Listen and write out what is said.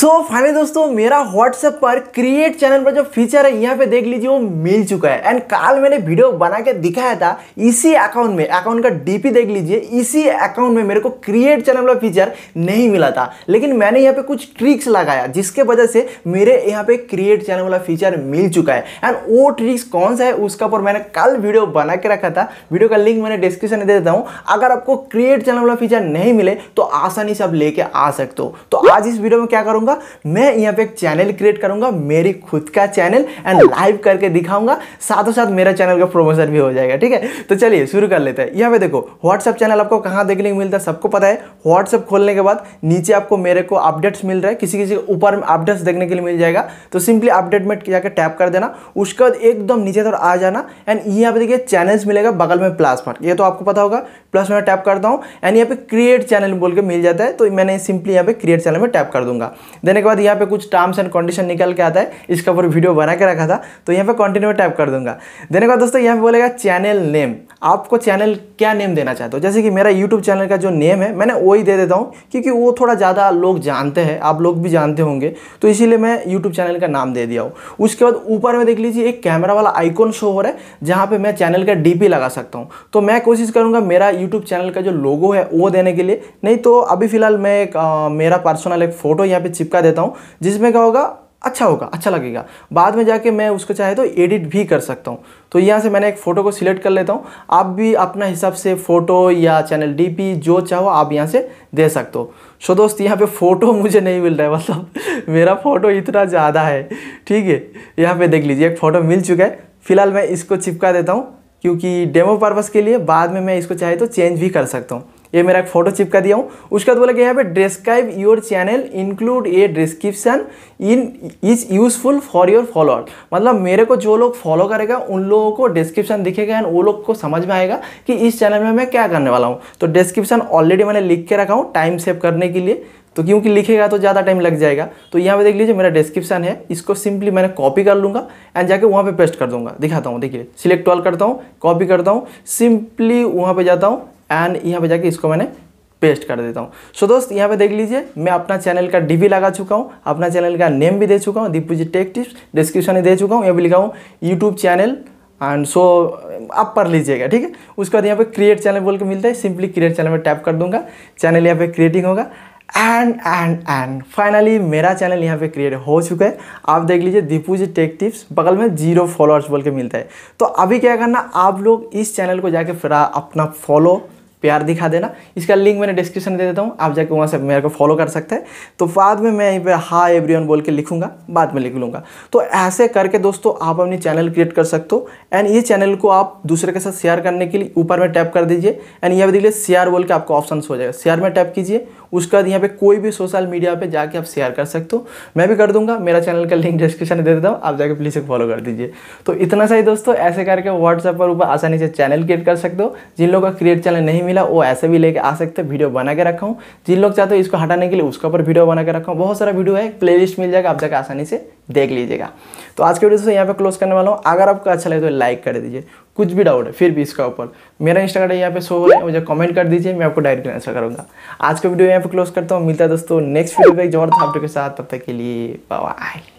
सो so, finally दोस्तों मेरा WhatsApp पर क्रिएट चैनल पर जो फीचर है यहाँ पे देख लीजिए वो मिल चुका है एंड कल मैंने वीडियो बना के दिखाया था इसी अकाउंट में अकाउंट का डीपी देख लीजिए इसी अकाउंट में मेरे को क्रिएट चैनल का फीचर नहीं मिला था लेकिन मैंने यहाँ पे कुछ ट्रिक्स लगाया जिसके वजह से मेरे यहाँ पे क्रिएट चैनल वाला फीचर मिल चुका है एंड वो ट्रिक्स कौन सा है उसका ऊपर मैंने कल वीडियो बना के रखा था वीडियो का लिंक मैंने डिस्क्रिप्शन में दे देता हूँ अगर आपको क्रिएट चैनल वाला फीचर नहीं मिले तो आसानी से आप लेके आ सकते हो तो आज इस वीडियो में क्या करूँगा करूंगा मैं यहाँ पे एक चैनल क्रिएट करूंगा मेरी खुद का चैनल एंड लाइव करके दिखाऊंगा साथों साथ मेरा चैनल का प्रमोशन भी हो जाएगा ठीक है तो चलिए शुरू कर लेते हैं यहाँ पे देखो व्हाट्सअप चैनल आपको कहाँ देखने को मिलता है सबको पता है व्हाट्सअप खोलने के बाद नीचे आपको मेरे को अपडेट्स मिल रहा है किसी किसी के ऊपर अपडेट्स देखने के लिए मिल जाएगा तो सिंपली अपडेट में जाकर टैप कर देना उसके बाद एकदम नीचे तरफ आ जाना एंड यहाँ पे देखिए चैनल्स मिलेगा बगल में प्लस मार्क ये तो आपको पता होगा प्लस मैं टैप करता हूँ एंड यहाँ पे क्रिएट चैनल बोल के मिल जाता है तो मैंने सिंपली यहाँ पे क्रिएट चैनल में टैप कर दूंगा देने के बाद यहाँ पे कुछ टर्म्स एंड कंडीशन निकल के आता है इसका ऊपर वीडियो बना के रखा था तो यहाँ पे कंटिन्यू टाइप कर दूंगा देने के बाद दोस्तों यहाँ पे बोलेगा चैनल नेम आपको चैनल क्या नेम देना चाहते हो जैसे कि मेरा यूट्यूब चैनल का जो नेम है मैंने वही दे देता हूँ क्योंकि वो थोड़ा ज़्यादा लोग जानते हैं आप लोग भी जानते होंगे तो इसीलिए मैं यूट्यूब चैनल का नाम दे दिया हूँ उसके बाद ऊपर में देख लीजिए एक कैमरा वाला आइकॉन शो हो रहा है जहाँ पर मैं चैनल का डी लगा सकता हूँ तो मैं कोशिश करूँगा मेरा यूट्यूब चैनल का जो लोगो है वो देने के लिए नहीं तो अभी फ़िलहाल मैं एक मेरा पर्सनल एक फ़ोटो यहाँ पर चिपका देता हूँ जिसमें क्या होगा अच्छा होगा अच्छा लगेगा बाद में जाके मैं उसको चाहे तो एडिट भी कर सकता हूँ तो यहाँ से मैंने एक फ़ोटो को सिलेक्ट कर लेता हूँ आप भी अपना हिसाब से फ़ोटो या चैनल डीपी जो चाहो आप यहाँ से दे सकते हो सो दोस्त यहाँ पे फ़ोटो मुझे नहीं मिल रहा है मतलब मेरा फ़ोटो इतना ज़्यादा है ठीक है यहाँ पर देख लीजिए एक फ़ोटो मिल चुका है फ़िलहाल मैं इसको चिपका देता हूँ क्योंकि डेमो पर्पज़ के लिए बाद में मैं इसको चाहे तो चेंज भी कर सकता हूँ ये मेरा एक फोटो चिपका दिया हूँ उसके बाद बोला कि यहाँ पे describe your channel include a description in is useful for your follower मतलब मेरे को जो लोग फॉलो करेगा उन लोगों को डिस्क्रिप्शन दिखेगा एंड वो लोग को समझ में आएगा कि इस चैनल में मैं क्या करने वाला हूँ तो डिस्क्रिप्शन ऑलरेडी मैंने लिख के रखा हूँ टाइम सेव करने के लिए तो क्योंकि लिखेगा तो ज़्यादा टाइम लग जाएगा तो यहाँ पे देख लीजिए मेरा डिस्क्रिप्शन है इसको सिंपली मैंने कॉपी कर लूँगा एंड जाके वहाँ पे पेस्ट कर दूंगा दिखाता हूँ देखिए सिलेक्ट ऑल करता हूँ कॉपी करता हूँ सिंपली वहाँ पे जाता हूँ एंड यहाँ पे जाके इसको मैंने पेस्ट कर देता हूँ सो so, दोस्त यहाँ पे देख लीजिए मैं अपना चैनल का डीवी लगा चुका हूँ अपना चैनल का नेम भी दे चुका हूँ Deepu ji tech tips description में दे चुका हूँ यहाँ भी लिखा हूँ यूट्यूब चैनल एंड सो आप पढ़ लीजिएगा ठीक है उसके बाद यहाँ पे क्रिएट चैनल बोल के मिलता है सिंपली क्रिएट चैनल में टैप कर दूंगा चैनल यहाँ पे क्रिएटिंग होगा एंड एंड एंड फाइनली मेरा चैनल यहाँ पे क्रिएट हो चुका है आप देख लीजिए दीपू जी टेक टिप्स बगल में जीरो फॉलोअर्स बोल के मिलता है तो अभी क्या करना आप लोग इस चैनल को जाके फिर अपना फॉलो प्यार दिखा देना इसका लिंक मैंने डिस्क्रिप्शन दे देता हूँ आप जाके वहाँ से मेरे को फॉलो कर सकते हैं तो बाद में मैं यहीं पर हाई एवरीवन बोल के लिखूंगा बाद में लिख लूँगा तो ऐसे करके दोस्तों आप अपनी चैनल क्रिएट कर सकते हो एंड ये चैनल को आप दूसरे के साथ शेयर करने के लिए ऊपर में टैप कर दीजिए एंड यहाँ पर देख लीजिए शेयर बोल के आपको ऑप्शन हो जाएगा शेयर में टैप कीजिए उसके बाद यहाँ पे कोई भी सोशल मीडिया पे जाके आप शेयर कर सकते हो मैं भी कर दूंगा मेरा चैनल का लिंक डिस्क्रिप्शन में दे देता हूँ आप जाके प्लीज़ एक फॉलो कर दीजिए तो इतना सही दोस्तों ऐसे करके व्हाट्सएप पर ऊपर आसानी से चैनल क्रिएट कर सकते हो जिन लोगों का क्रिएट चैनल नहीं मिला वो ऐसे भी लेके आ सकते वीडियो बना के रखा हूँ जिन लोग चाहते हो इसको हटाने के लिए उसके ऊपर वीडियो बना के रखा हूँ बहुत सारा वीडियो है प्ले मिल जाएगा आप जाकर आसानी से देख लीजिएगा तो आज के वीडियो से यहाँ पे क्लोज करने वाला हूँ अगर आपको अच्छा लगे तो लाइक कर दीजिए कुछ भी डाउट है फिर भी इसका ऊपर मेरा इंस्टाग्राम यहाँ पे शो हो रहा है मुझे कमेंट कर दीजिए मैं आपको डायरेक्ट आंसर करूँगा आज का वीडियो यहाँ पे क्लोज करता हूँ मिलता है दोस्तों नेक्स्ट वीडियो पे एक जोर था आपके साथ तब तक के लिए बाय